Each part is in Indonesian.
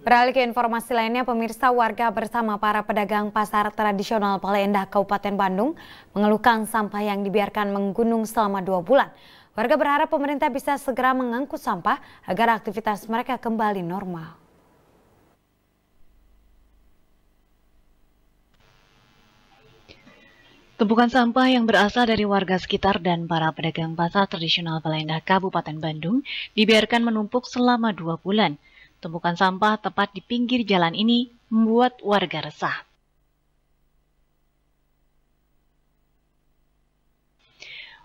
Beralih ke informasi lainnya, pemirsa warga bersama para pedagang pasar tradisional Palendah Kabupaten Bandung mengeluhkan sampah yang dibiarkan menggunung selama dua bulan. Warga berharap pemerintah bisa segera mengangkut sampah agar aktivitas mereka kembali normal. Tumpukan sampah yang berasal dari warga sekitar dan para pedagang pasar tradisional Palendah Kabupaten Bandung dibiarkan menumpuk selama dua bulan – Tumpukan sampah tepat di pinggir jalan ini membuat warga resah.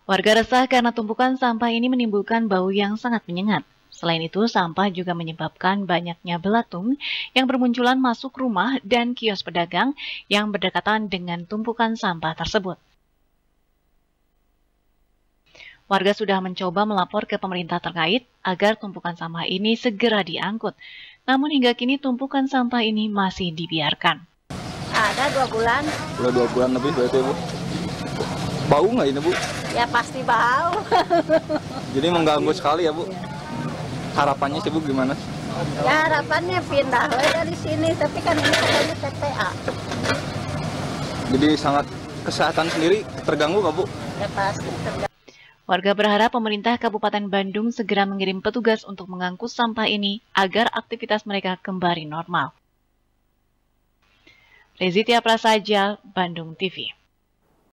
Warga resah karena tumpukan sampah ini menimbulkan bau yang sangat menyengat. Selain itu, sampah juga menyebabkan banyaknya belatung yang bermunculan masuk rumah dan kios pedagang yang berdekatan dengan tumpukan sampah tersebut. Warga sudah mencoba melapor ke pemerintah terkait agar tumpukan sampah ini segera diangkut. Namun hingga kini tumpukan sampah ini masih dibiarkan. Ada dua bulan. Sudah dua bulan lebih berarti Bu. Bau nggak ini Bu? Ya pasti bau. Jadi mengganggu sekali ya Bu? Harapannya sih Bu gimana? Ya harapannya pindah dari sini, tapi kan ini katanya TPA. Jadi sangat kesehatan sendiri terganggu nggak Bu? Ya pasti terganggu. Warga berharap pemerintah Kabupaten Bandung segera mengirim petugas untuk mengangkut sampah ini agar aktivitas mereka kembali normal. Rezitia Prasaja, Bandung TV.